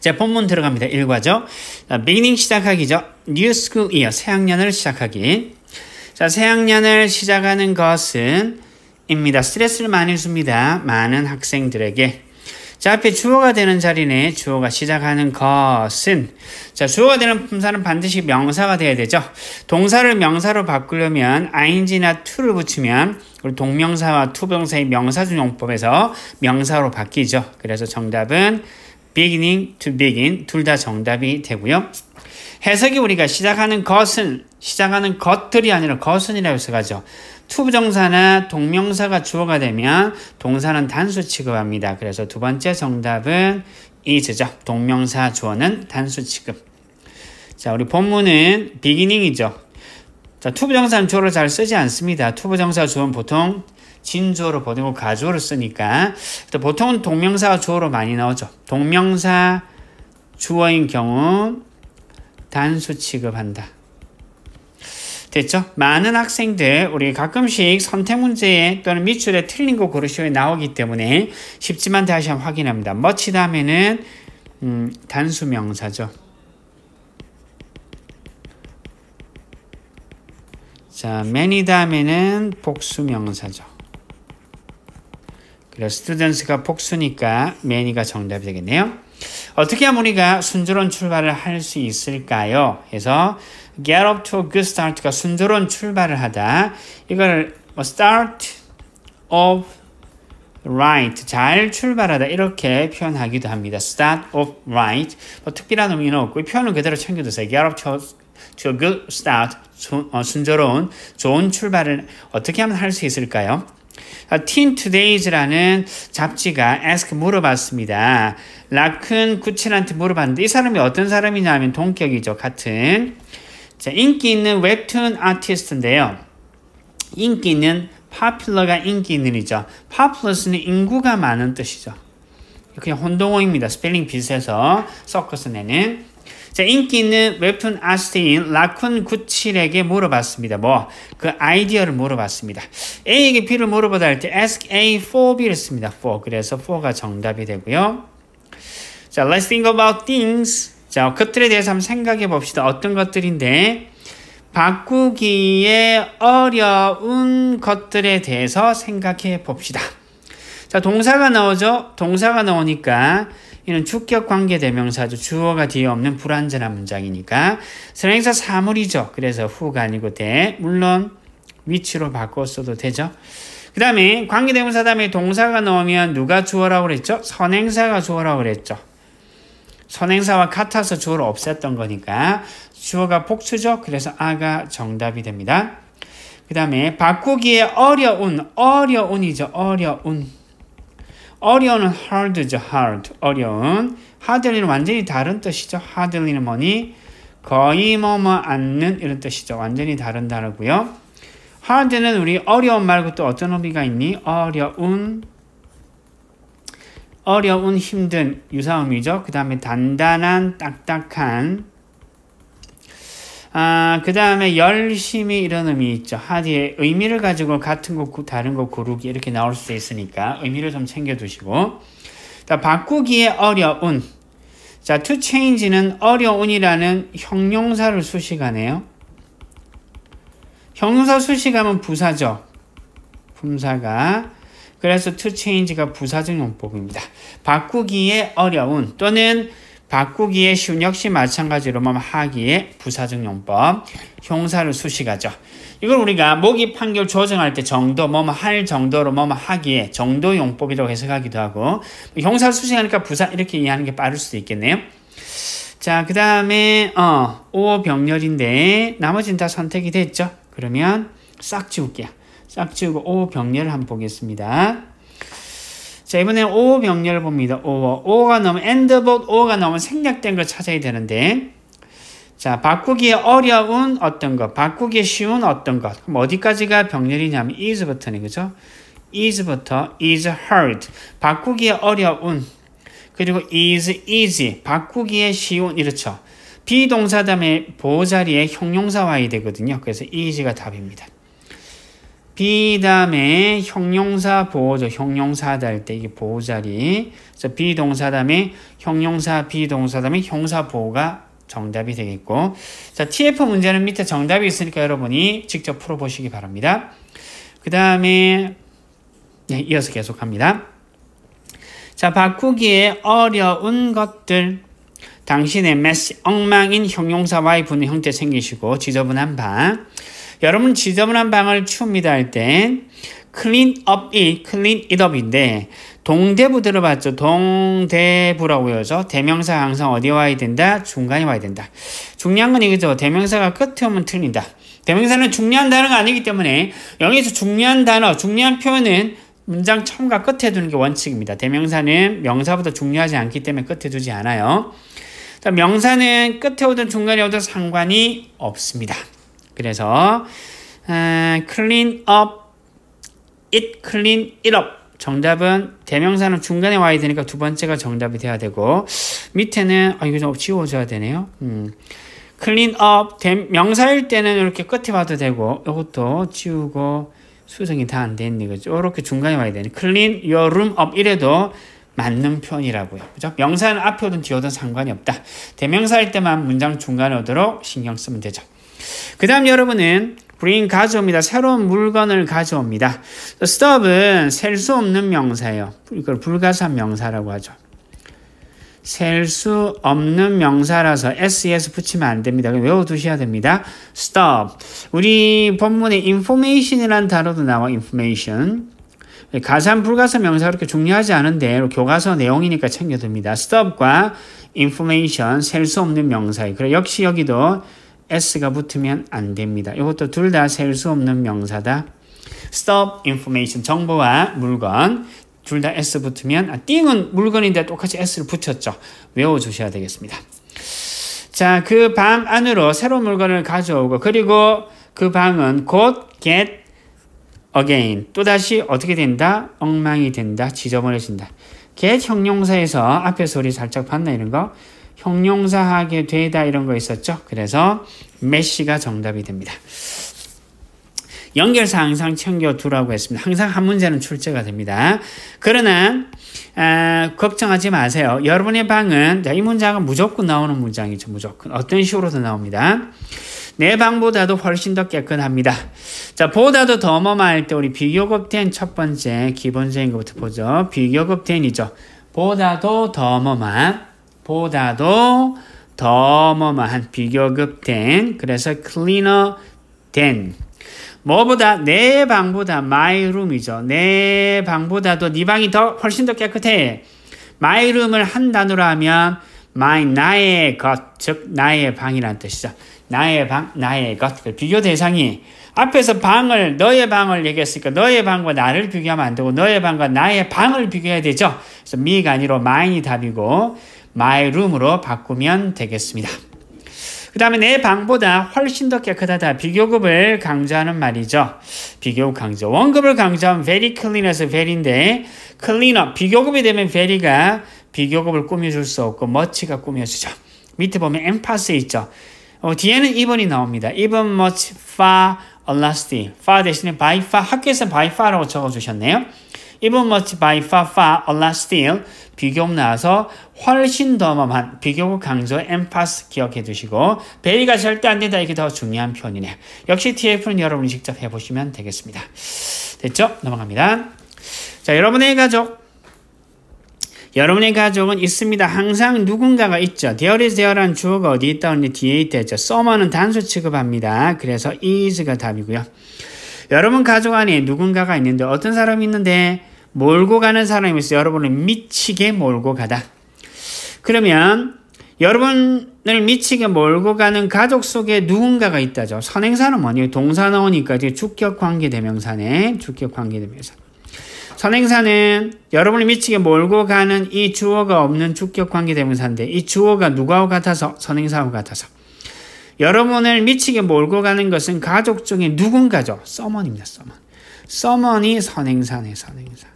자, 본문 들어갑니다. 1과죠. 자, beginning 시작하기죠. new school year, 새학년을 시작하기. 자, 새학년을 시작하는 것은 입니다. 스트레스를 많이 줍니다. 많은 학생들에게. 자, 앞에 주어가 되는 자리네. 주어가 시작하는 것은. 자, 주어가 되는 품사는 반드시 명사가 돼야 되죠. 동사를 명사로 바꾸려면 ing나 to를 붙이면 우리 동명사와 투명사의 명사준용법에서 명사로 바뀌죠. 그래서 정답은 beginning to begin 둘 다 정답이 되고요. 해석이 우리가 시작하는 것은 시작하는 것들이 아니라 것은이라고 해석하죠. 투부정사나 동명사가 주어가 되면 동사는 단수 취급합니다. 그래서 두 번째 정답은 is죠. 동명사 주어는 단수 취급. 자, 우리 본문은 beginning이죠. 자, 투부정사는 주어를 잘 쓰지 않습니다. 투부정사 주어는 보통 진주어로 보내고 가주어를 쓰니까 보통은 동명사와 주어로 많이 나오죠. 동명사 주어인 경우 단수 취급한다. 됐죠? 많은 학생들 우리 가끔씩 선택 문제에 또는 밑줄에 틀린 거 고르시오에 나오기 때문에 쉽지만 다시 한번 확인합니다. 멋지다 면은 음, 단수 명사죠. 자, many 다음에는 복수 명사죠. 그래서 스튜던스가 복수니까 매니가 정답이 되겠네요. 어떻게 하면 우리가 순조로운 출발을 할 수 있을까요? 그래서 get up to a good start가 순조로운 출발을 하다. 이걸 뭐 start of right 잘 출발하다 이렇게 표현하기도 합니다. start o f right 뭐 특별한 의미는 없고 이 표현은 그대로 챙겨두세요. get up to, to a good start 순, 어, 순조로운 좋은 출발을 어떻게 하면 할 수 있을까요? 아, t 투데이즈라는 잡지가 에스크 물어봤습니다. 라쿤 구칠한테 물어봤는데 이 사람이 어떤 사람이냐면 동격이죠. 같은 자, 인기 있는 웹툰 아티스트인데요. 인기 있는 popular가 인기 있는이죠. populous는 인구가 많은 뜻이죠. 그냥 혼동어입니다. 스펠링 비슷해서 섞어서 내는 자, 인기 있는 웹툰 아스트인 라쿤97에게 물어봤습니다. 뭐, 그 아이디어를 물어봤습니다. A에게 B를 물어보다 할 때 ask A for B를 씁니다. for. 그래서 for가 정답이 되고요. 자, let's think about things. 자, 것들에 대해서 한번 생각해 봅시다. 어떤 것들인데, 바꾸기에 어려운 것들에 대해서 생각해 봅시다. 자, 동사가 나오죠? 동사가 나오니까 이는 축격 관계 대명사도 주어가 뒤에 없는 불완전한 문장이니까 선행사 사물이죠. 그래서 후가 아니고 대. 물론 위치로 바꿨어도 되죠. 그 다음에 관계 대명사 다음에 동사가 나오면 누가 주어라고 그랬죠? 선행사가 주어라고 그랬죠. 선행사와 같아서 주어를 없앴던 거니까 주어가 복수죠. 그래서 아가 정답이 됩니다. 그 다음에 바꾸기에 어려운, 어려운이죠. 어려운. 어려운 hard죠, hard. 어려운. hardly는 완전히 다른 뜻이죠. hardly는 뭐니? 거의 뭐뭐 않는 이런 뜻이죠. 완전히 다른 단어고요. hard는 우리 어려운 말고 또 어떤 의미가 있니? 어려운, 어려운, 힘든 유사음이죠. 그 다음에 단단한, 딱딱한, 아, 그 다음에 열심히 이런 의미 있죠. 하디의 의미를 가지고 같은 거, 다른 거 고르기 이렇게 나올 수 있으니까 의미를 좀 챙겨두시고. 자, 바꾸기에 어려운. 자, to change는 어려운이라는 형용사를 수식하네요. 형용사 수식하면 부사죠. 품사가. 그래서 to change가 부사적 용법입니다. 바꾸기에 어려운 또는 바꾸기에 쉬운 역시 마찬가지로 하기에 부사적용법 형사를 수식하죠. 이걸 우리가 모기 판결 조정할 때 정도 뭐 뭐 할 정도로 뭐 뭐 하기에 정도 용법이라고 해석하기도 하고 뭐 형사 를 수식하니까 부사 이렇게 이해하는 게 빠를 수도 있겠네요. 자, 그 다음에 어, 5 병렬인데 나머지는 다 선택이 됐죠. 그러면 싹 지울게요. 싹 지우고 5 병렬을 한번 보겠습니다. 자, 이번에 O 명령을 봅니다. O. O가 나오면 and b o t O가 나오 생략된 걸 찾아야 되는데 자, 바꾸기에 어려운 어떤 것, 바꾸기에 쉬운 어떤 것. 그럼 어디까지가 병렬이냐면 is부터는 그죠? is부터 is hard. 바꾸기 어려운. 그리고 is easy. 바꾸기에 쉬운. 이렇죠. 비동사 다음에 보호자리에 형용사화이 되거든요. 그래서 easy가 답입니다. 비 e 다음에 형용사 보호죠. 형용사 할때 이게 보호 자리. 그래서 b 동사 다음에 형용사 비 동사 다음에 형사 보호가 정답이 되겠고 자 TF 문제는 밑에 정답이 있으니까 여러분이 직접 풀어보시기 바랍니다. 그 다음에 네, 이어서 계속합니다. 자 바꾸기에 어려운 것들 당신의 메시 엉망인 형용사와의 분 형태 생기시고 지저분한 방 여러분 지저분한 방을 치웁니다 할때 clean up it, clean it up인데 동대부 들어봤죠? 동대부라고 해서 대명사 항상 어디 와야 된다? 중간에 와야 된다. 중요한 건 이거죠. 대명사가 끝에 오면 틀린다. 대명사는 중요한 단어가 아니기 때문에 여기서 중요한 단어, 중요한 표현은 문장 첨과 끝에 두는 게 원칙입니다. 대명사는 명사보다 중요하지 않기 때문에 끝에 두지 않아요. 명사는 끝에 오든 중간에 오든 상관이 없습니다. 그래서 아, clean up, it clean it up. 정답은 대명사는 중간에 와야 되니까 두 번째가 정답이 돼야 되고 밑에는 아 이거 좀 지워줘야 되네요. 음. clean up 명사일 때는 이렇게 끝에 와도 되고 이것도 지우고 수정이 다안 됐네 그죠? 이렇게 중간에 와야 되는 clean your room up 이래도 맞는 편이라고요. 그죠? 명사는 앞에 오든 뒤에 오든 상관이 없다. 대명사일 때만 문장 중간에 오도록 신경 쓰면 되죠. 그 다음 여러분은 bring 가져옵니다. 새로운 물건을 가져옵니다. stop은 셀 수 없는 명사예요. 이걸 불가사 명사라고 하죠. 셀 수 없는 명사라서 ses 붙이면 안 됩니다. 외워두셔야 됩니다. stop. 우리 본문에 information이라는 단어도 나와 information. 가산 불가사 명사 그렇게 중요하지 않은데 교과서 내용이니까 챙겨둡니다. stop과 information 셀 수 없는 명사예요. 그래 역시 여기도 s가 붙으면 안 됩니다. 이것도 둘 다 셀 수 없는 명사다. stop information 정보와 물건 둘 다 s 붙으면 아, 띵은 물건인데 똑같이 s를 붙였죠. 외워 주셔야 되겠습니다. 자, 그 방 안으로 새로운 물건을 가져오고 그리고 그 방은 곧 get again 또다시 어떻게 된다? 엉망이 된다. 지저분해진다. get 형용사에서 앞에 소리 살짝 봤나 이런 거? 형용사하게 되다 이런 거 있었죠. 그래서 메시가 정답이 됩니다. 연결사 항상 챙겨두라고 했습니다. 항상 한 문제는 출제가 됩니다. 그러나 아, 걱정하지 마세요. 여러분의 방은 자, 이 문장은 무조건 나오는 문장이죠. 무조건 어떤 식으로도 나옵니다. 내 방보다도 훨씬 더 깨끗합니다. 자, 보다도 더머마할 때 우리 비교급된 첫 번째 기본적인 것부터 보죠. 비교급된이죠. 보다도 더머마. 보다도 더 뭐뭐한 비교급 된 그래서 클리너 된 뭐보다 내 방보다 마 y r 이죠내 방보다도 네 방이 더 훨씬 더 깨끗해. my r 을한 단어로 하면 my 나의 것, 즉 나의 방이라 뜻이죠. 나의 방, 나의 것. 그 비교 대상이 앞에서 방을 너의 방을 얘기했으니까 너의 방과 나를 비교하면 안 되고 너의 방과 나의 방을 비교해야 되죠. 그래서 m 가 아니라 m i 이 답이고 my room으로 바꾸면 되겠습니다. 그 다음에 내 방보다 훨씬 더 깨끗하다. 비교급을 강조하는 말이죠. 비교급 강조. 원급을 강조하면 very clean에서 very인데 cleaner, 비교급이 되면 very가 비교급을 꾸며줄 수 없고 much가 꾸며주죠. 밑에 보면 emphasis 있죠. 어, 뒤에는 2번이 나옵니다. even, much, far, elasty. far 대신에 by far, 학교에서 by far라고 적어주셨네요. 이번 같이 by far far a lot still 비교 나와서 훨씬 더 험한 비교 강조 엠파스 기억해 두시고 베이가 절대 안 된다 이게 더 중요한 표현이네 역시 TF는 여러분이 직접 해보시면 되겠습니다 됐죠? 넘어갑니다 자 여러분의 가족 여러분의 가족은 있습니다. 항상 누군가가 있죠. There is there란 주어가 어디 있다 하는 뒤에 있다 했죠. someone은 단수 취급합니다. 그래서 is가 답이고요. 여러분 가족 안에 누군가가 있는데 어떤 사람이 있는데 몰고 가는 사람이 있어요. 여러분을 미치게 몰고 가다. 그러면 여러분을 미치게 몰고 가는 가족 속에 누군가가 있다죠. 선행사는 뭐냐? 동사 나오니까 이제 주격 관계 대명사네. 주격 관계 대명사. 선행사는 여러분을 미치게 몰고 가는 이 주어가 없는 주격 관계 대명사인데 이 주어가 누구하고 같아서 선행사하고 같아서 여러분을 미치게 몰고 가는 것은 가족 중에 누군가죠. 서먼입니다. 서먼. 서먼이 선행사네 선행사.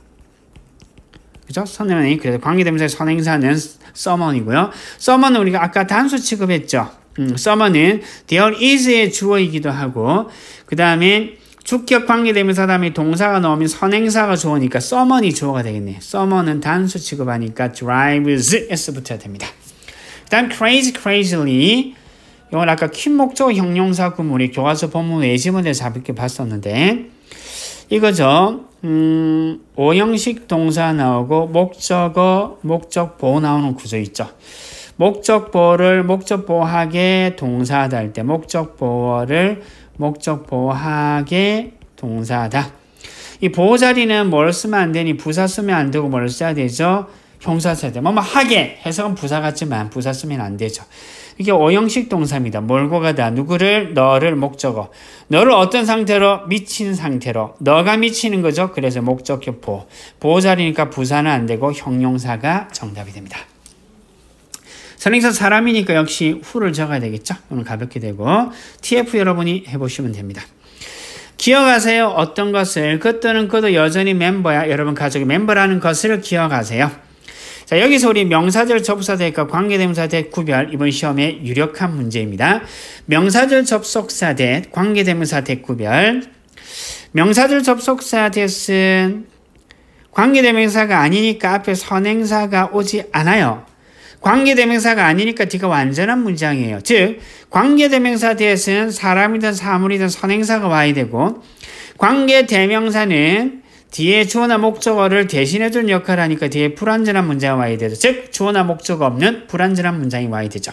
그죠? 선행이 그래서 관계대명사의 선행사는 서먼이고요. 서먼은 우리가 아까 단수 취급했죠. 음, 서먼은 there is의 주어이기도 하고 그 다음에 주격 관계되면서 다음에 동사가 나오면 선행사가 주어니까 서먼이 주어가 되겠네. 서먼은 단수 취급하니까 drives s 붙여 됩니다. 그다음 crazy crazily 이건 아까 킴목적 형용사 구문이 그 교과서 본문 외지문에서 함께 봤었는데 이거죠. 음, 오형식 동사 나오고 목적어, 목적보 나오는 구조 있죠. 목적보를 목적보하게 동사다 할 때목적보를 목적보하게 동사다. 이 보호 자리는 뭘 쓰면 안 되니 부사 쓰면 안 되고 뭘 써야 되죠? 형사 써야 돼. 뭐뭐 뭐 하게 해석은 부사 같지만 부사 쓰면 안 되죠. 이게 오형식 동사입니다. 몰고 가다. 누구를? 너를 목적어. 너를 어떤 상태로? 미친 상태로. 너가 미치는 거죠. 그래서 목적격보. 보호자리니까 부사는 안 되고 형용사가 정답이 됩니다. 선행사 사람이니까 역시 후를 적어야 되겠죠. 오늘 가볍게 되고 TF 여러분이 해보시면 됩니다. 기억하세요. 어떤 것을 그 또는 그도 여전히 멤버야. 여러분 가족이 멤버라는 것을 기억하세요. 자, 여기서 우리 명사절 접속사대과 관계대명사대 구별 이번 시험에 유력한 문제입니다. 명사절 접속사대 관계대명사대 구별 명사절 접속사 대신 관계대명사가 아니니까 앞에 선행사가 오지 않아요. 관계대명사가 아니니까 뒤가 완전한 문장이에요. 즉, 관계대명사 대신 사람이든 사물이든 선행사가 와야 되고, 관계대명사는 뒤에 주어나 목적어를 대신해줄 역할을 하니까 뒤에 불완전한 문장이 와야 되죠. 즉, 주어나 목적어 없는 불완전한 문장이 와야 되죠.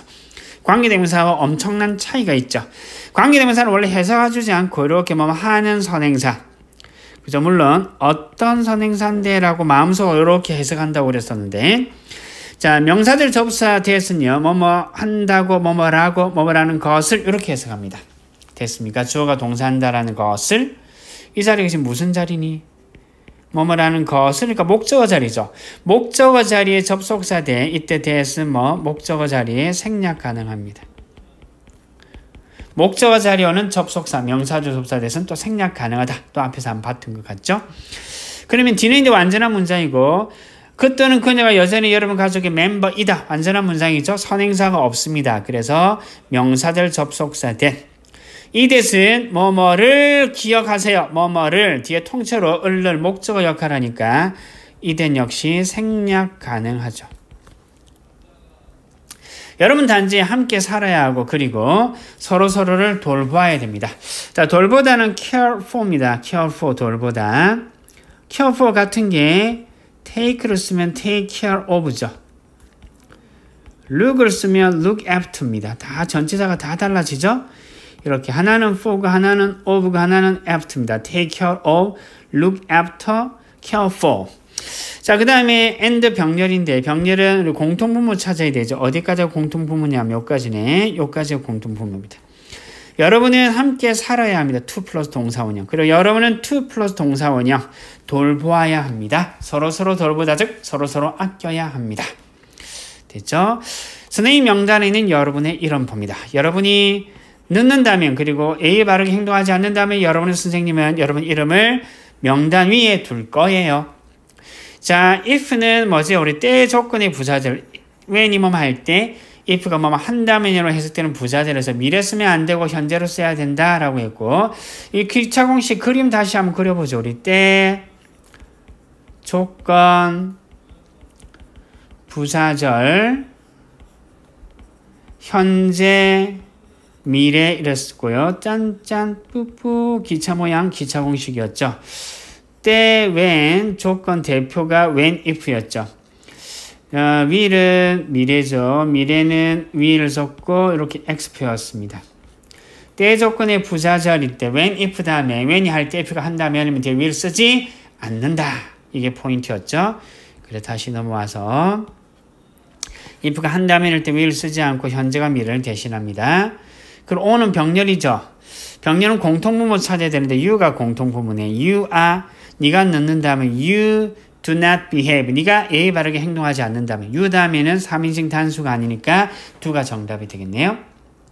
관계대명사와 엄청난 차이가 있죠. 관계대명사는 원래 해석해주지 않고 이렇게만 뭐 하는 선행사. 그죠? 물론 어떤 선행사인데라고 마음속으로 이렇게 해석한다고 그랬었는데 자 명사들 접사 대에서는요 뭐 뭐 한다고 뭐뭐라고 뭐뭐라는 것을 이렇게 해석합니다. 됐습니까? 주어가 동사한다라는 것을 이 자리가 지금 무슨 자리니? 뭐뭐라는 것을 그러니까 목적어 자리죠. 목적어 자리에 접속사 대 이때 대스 뭐 목적어 자리에 생략 가능합니다. 목적어 자리어는 접속사, 명사조 접사 대선 또 생략 가능하다. 또 앞에서 안 봤던 것 같죠? 그러면 뒤는 이제 완전한 문장이고 그 또는 그녀가 여전히 여러분 가족의 멤버이다. 완전한 문장이죠. 선행사가 없습니다. 그래서 명사들 접속사 된이 대신 뭐뭐를 기억하세요. 뭐뭐를 뒤에 통째로 을을 목적어 역할하니까 이덴 역시 생략 가능하죠. 여러분 단지 함께 살아야 하고 그리고 서로 서로를 돌봐야 됩니다. 자, 돌보다는 care for입니다. care for 돌보다. care for 같은 게 take를 쓰면 take care of죠. look을 쓰면 look after입니다. 다 전치사가 다 달라지죠? 이렇게 하나는 for가 그 하나는 of가 그 하나는 after입니다. take care of, look after, care for. 자, 그 다음에 and 병렬인데 병렬은 공통분모 찾아야 되죠. 어디까지 공통분모냐면 여지네여까지가 공통분모입니다. 여러분은 함께 살아야 합니다. t 플러스 동사원형. 그리고 여러분은 t 플러스 동사원형. 돌보아야 합니다. 서로서로 서로 돌보다 즉 서로서로 서로 아껴야 합니다. 됐죠? 선생님 명단에는 여러분의 이런 법니다. 여러분이 늦는다면 그리고 예의 바르게 행동하지 않는다면 여러분의 선생님은 여러분 이름을 명단 위에 둘 거예요. 자, if는 뭐지? 우리 때 조건의 부자절 when이면 할때 if가 뭐 한다면으로 해석되는 부자절에서 미래 쓰면 안 되고 현재로 써야 된다라고 했고 이 기차 공식 그림 다시 한번 그려보죠. 우리 때 조건 부사절 현재 미래 이랬고요. 짠짠 뿌뿌 기차 모양 기차 공식이었죠. 때 when 조건 대표가 when if였죠. 어, will은 미래죠. 미래는 will을 썼고 이렇게 x표였습니다. 때 조건의 부사절일 때 when if 다음에 when이 할 때 i 가한다면 뒤에 will 쓰지 않는다. 이게 포인트였죠. 그래 다시 넘어와서 if가 한다음 일때 will 쓰지 않고 현재가 미래를 대신합니다. 그럼 O는 병렬이죠. 병렬은 공통분모 찾아야 되는데 y u 가 공통분모네. you are 네가 넣는다면 you do not behave. 네가 예의 바르게 행동하지 않는다면 you 다음에는 3인칭 단수가 아니니까 두가 정답이 되겠네요.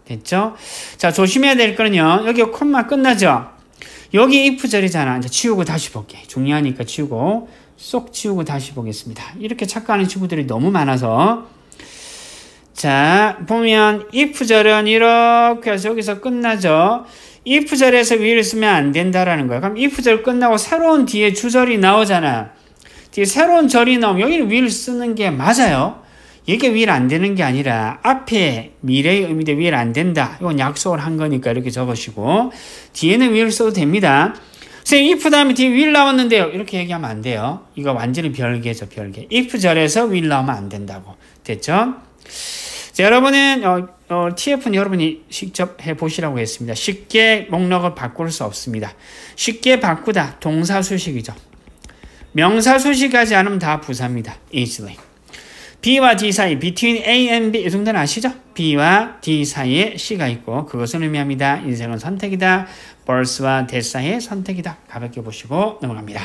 됐죠? 자, 조심해야 될 거는요. 여기 콤마 끝나죠? 여기 if 절이잖아. 이제 치우고 다시 볼게. 중요하니까 치우고 쏙 치우고 다시 보겠습니다. 이렇게 착각하는 친구들이 너무 많아서 자, 보면 i f 절은 이렇게 해서 여기서 끝나죠. i f 절에서 위를 쓰면 안 된다라는 거예요 그럼 i f 절 끝나고 새로운 뒤에 주절이 나오잖아. 뒤에 새로운 절이 나오면 여기는 위를 쓰는 게 맞아요. 이게 위를 안 되는 게 아니라 앞에 미래의 의미대 위를 안 된다. 이건 약속을 한 거니까 이렇게 적으시고 뒤에는 위를 써도 됩니다. 선생님 if 다음에 뒤에 will 나왔는데요. 이렇게 얘기하면 안 돼요. 이거 완전히 별개죠, 별개. if 절에서 will 나오면 안 된다고. 됐죠? 자, 여러분은 어, 어, TF는 여러분이 직접 해보시라고 했습니다. 쉽게 목록을 바꿀 수 없습니다. 쉽게 바꾸다 동사수식이죠. 명사수식하지 않으면 다 부사입니다. easily. B와 D 사이, between A and B, 이 정도는 아시죠? B와 D 사이에 C가 있고 그것을 의미합니다. 인생은 선택이다. 벌스와 대 사이의 선택이다. 가볍게 보시고 넘어갑니다.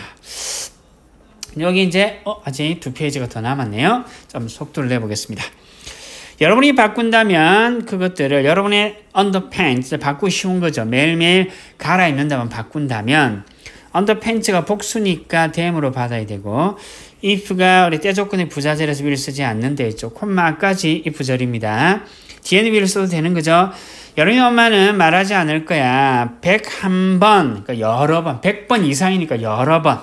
여기 이제 어, 아직 두 페이지가 더 남았네요. 좀 속도를 내보겠습니다. 여러분이 바꾼다면 그것들을 여러분의 언더팬츠 바꾸시는 거죠. 매일매일 갈아입는다면 바꾼다면 언더팬츠가 복수니까 댐으로 받아야 되고 if가 우리 때조건의 부자절에서 위를 쓰지 않는데 있죠. 콤마까지 if절입니다. 뒤에는 위를 써도 되는 거죠. 여름이 엄마는 말하지 않을 거야. 101번, 그러니까 여러 번, 100번 이상이니까 여러 번.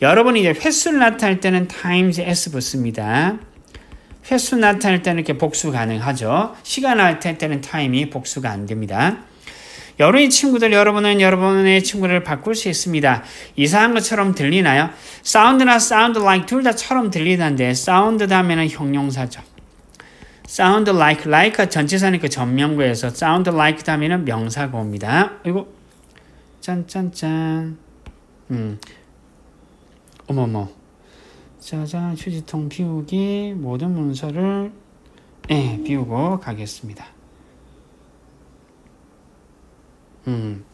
여러 번 이제 횟수를 나타낼 때는 times s 붙습니다. 횟수 나타낼 때는 이렇게 복수 가능하죠. 시간 나타날 때는 타임이 복수가 안 됩니다. 여러분의 친구들, 여러분은 여러분의 친구를 바꿀 수 있습니다. 이상한 것처럼 들리나요? 사운드나 사운드 like 둘 다처럼 들리는데 사운드 다음에는 형용사죠. 사운드 like, like 전체사니까 전명구에서 사운드 like 다음에는 명사가 옵니다. 이거 짠짠짠 음 어머머 자자 휴지통 비우기 모든 문서를 예, 비우고 가겠습니다. 음,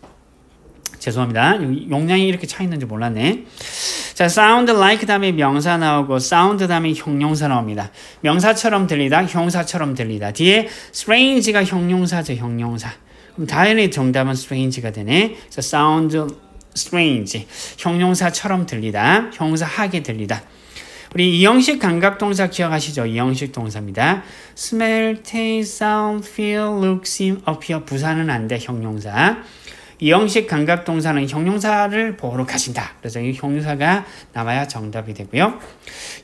죄송합니다. 용량이 이렇게 차 있는지 몰랐네. 자, 사운드 like 다음에 명사 나오고 사운드 다음에 형용사 나옵니다. 명사처럼 들리다, 형사처럼 들리다. 뒤에 strange가 형용사죠, 형용사. 그럼 당연히 정답은 strange가 되네. 그래서 sound strange. 형용사처럼 들리다, 형사하게 들리다. 우리 이형식 감각 동사 기억하시죠? 이형식 동사입니다. smell, taste, sound, feel, look, s e e appear 부사는 안 돼, 형용사. 이형식 감각 동사는 형용사를 보러 가신다. 그래서 이 형용사가 남아야 정답이 되고요.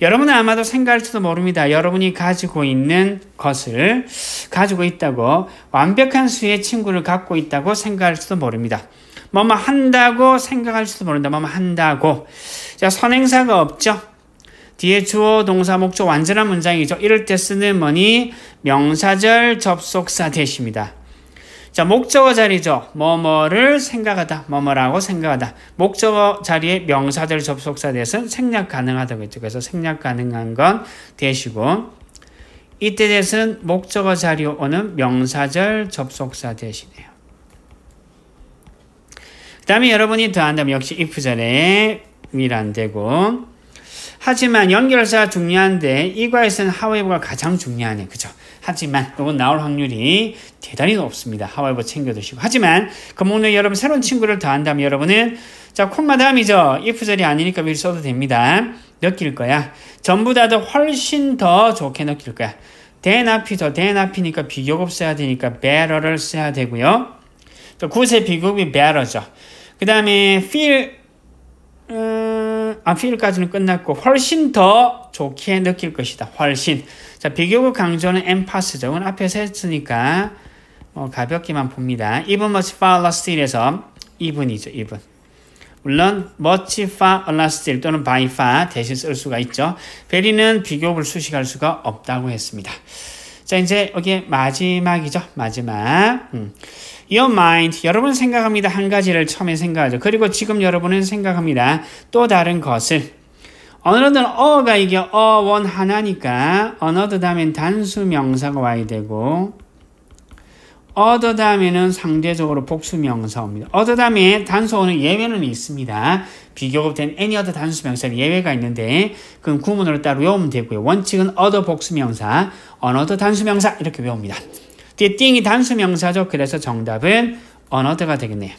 여러분은 아마도 생각할지도 모릅니다. 여러분이 가지고 있는 것을 가지고 있다고 완벽한 수의 친구를 갖고 있다고 생각할지도 모릅니다. 뭐 뭐 한다고 생각할지도 모른다. 뭐 뭐 한다고. 자, 선행사가 없죠. 뒤에 주어 동사 목적 완전한 문장이죠. 이럴 때 쓰는 뭐니 명사절 접속사 대시입니다. 자, 목적어 자리죠. 뭐뭐를 생각하다, 뭐뭐라고 생각하다. 목적어 자리에 명사절 접속사 대신 생략 가능하다고 했죠. 그래서 생략 가능한 건 대시고 이때 대신 목적어 자리에 오는 명사절 접속사 대시네요. 그 다음에 여러분이 더한다면 역시 if 절에 미안 되고 하지만 연결사 중요한데 이 과에서는 하웨이버가 가장 중요하네. 그죠? 하지만 이건 나올 확률이 대단히 높습니다. 하웨이버 챙겨두시고. 하지만 그 오늘 여러분 새로운 친구를 더한다면 여러분은 자 콤마 다음이죠. if절이 아니니까 미리 써도 됩니다. 느낄 거야. 전부 다 더 훨씬 더 좋게 느낄 거야. 대나피죠. 대나피니까 비교급 써야 되니까 better를 써야 되고요. 또 구세 비교급이 better죠. 그 다음에 feel 음, 아, 필까지는 끝났고 훨씬 더 좋게 느낄 것이다. 훨씬. 자, 비교급 강조는 엠파스죠. 이 앞에서 했으니까 뭐 가볍게만 봅니다. even much far less still에서 even이죠. even. 물론 much far less still 또는 by far 대신 쓸 수가 있죠. 베리는 비교급을 수식할 수가 없다고 했습니다. 자, 이제 이게 마지막이죠. 마지막. 음. Your mind. 여러분 생각합니다. 한 가지를 처음에 생각하죠. 그리고 지금 여러분은 생각합니다. 또 다른 것을. 언어는 어가 이게 어원 하나니까 언어도 다음엔 단수 명사가 와야 되고 어더 다음에는 상대적으로 복수 명사입니다. 어더 다음에 단수오는 예외는 있습니다. 비교급된 any other 단수 명사는 예외가 있는데 그건 구문으로 따로 외우면 되고요. 원칙은 어더 복수 명사, 언어더 단수 명사 이렇게 외웁니다. 뒤에 띵이 단수 명사죠. 그래서 정답은 언어드가 되겠네요.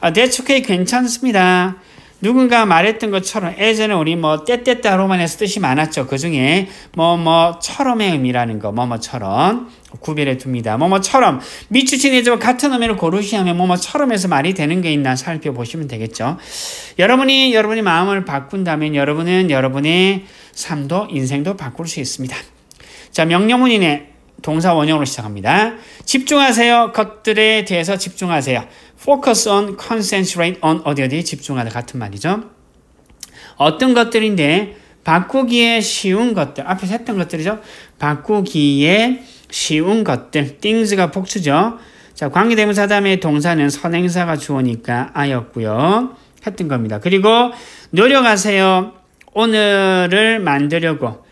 아, that's okay. 괜찮습니다. 누군가 말했던 것처럼 예전에 우리 뭐 때때따로만 해서 뜻이 많았죠. 그 중에 뭐 뭐처럼의 의미라는 거 뭐 뭐처럼 구별해 둡니다. 뭐 뭐처럼 미추친이지 같은 의미를 고르시 하면 뭐 뭐처럼에서 말이 되는 게 있나 살펴보시면 되겠죠. 여러분이 여러분이 마음을 바꾼다면 여러분은 여러분의 삶도 인생도 바꿀 수 있습니다. 자 명령문이네. 동사 원형으로 시작합니다. 집중하세요. 것들에 대해서 집중하세요. focus on, concentrate on 어디 어디 집중하다 같은 말이죠. 어떤 것들인데 바꾸기에 쉬운 것들 앞에서 했던 것들이죠. 바꾸기에 쉬운 것들 things가 복수죠. 자관계대문사담음에 동사는 선행사가 주어니까 아였고요. 했던 겁니다. 그리고 노력하세요. 오늘을 만들려고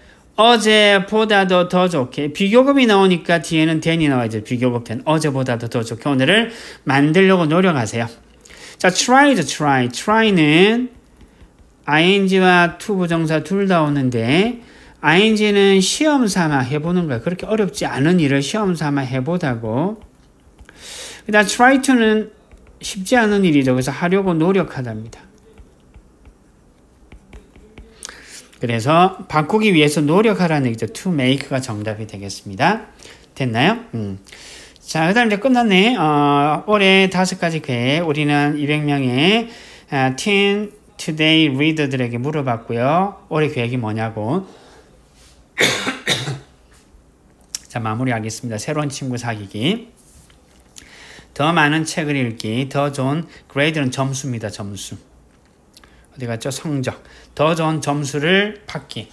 어제보다도 더 좋게 비교급이 나오니까 뒤에는 된이 나와야죠. 비교급 된 어제보다도 더 좋게 오늘을 만들려고 노력하세요. 자, try죠. try. try는 ing와 to 부정사 둘 다 오는데 ing는 시험 삼아 해보는 거야. 그렇게 어렵지 않은 일을 시험 삼아 해보다고. 그다음 try to는 쉽지 않은 일이죠. 그래서 하려고 노력하답니다. 그래서 바꾸기 위해서 노력하라는 얘기죠. to make가 정답이 되겠습니다. 됐나요? 음. 자, 그 다음 이제 끝났네. 어, 올해 다섯 가지 괴 우리는 200명의 어, 아, teen today r e 들에게 물어봤고요. 올해 계획이 뭐냐고. 자, 마무리하겠습니다. 새로운 친구 사귀기. 더 많은 책을 읽기, 더 좋은 그레이드는 점수입니다. 점수. 어디 갔죠? 성적. 더 좋은 점수를 받기.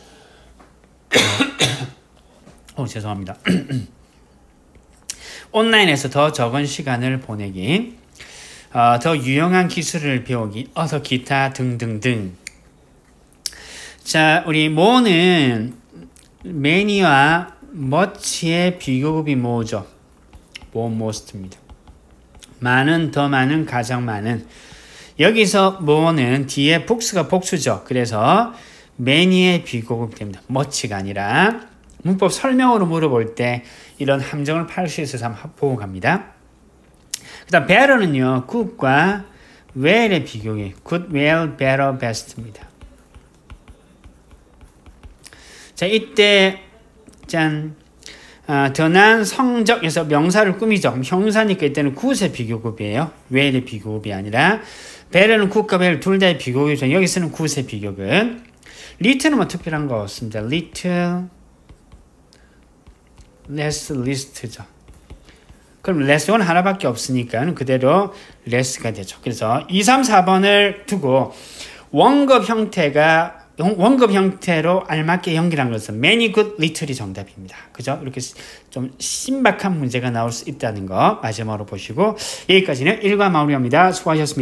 어, 죄송합니다. 온라인에서 더 적은 시간을 보내기. 어, 더 유용한 기술을 배우기. 어서 기타 등등등. 자, 우리 모는 매니와 머치의 비교급이 뭐죠? 모모스트입니다. 많은, 더 많은, 가장 많은. 여기서 모어는 뒤에 복수가 복수죠. 그래서 매니의 비고급 됩니다. 멋지가 아니라 문법 설명으로 물어볼 때 이런 함정을 팔 수 있어서 한번 보고 갑니다. 그 다음 better는요. good과 well의 비교예 good, well, better, best입니다. 자 이때 짠 아, 더난 성적에서 명사를 꾸미죠. 형사니까 이때는 굿의 비교급이에요. w 의 비교급이 아니라 베려는 국가배를 둘 다의 비교급이죠. 여기 쓰는 굿의 비교급. 리 i t 는뭐 특별한 거 없습니다. 리 i 레 t 리스트죠 그럼 레 e s 하나밖에 없으니까 그대로 레 e 가 되죠. 그래서 2, 3, 4번을 두고 원급 형태가 원급 형태로 알맞게 연결한 것은 many good little이 정답입니다. 그죠? 이렇게 좀 신박한 문제가 나올 수 있다는 거 마지막으로 보시고 여기까지는 1과 마무리합니다. 수고하셨습니다.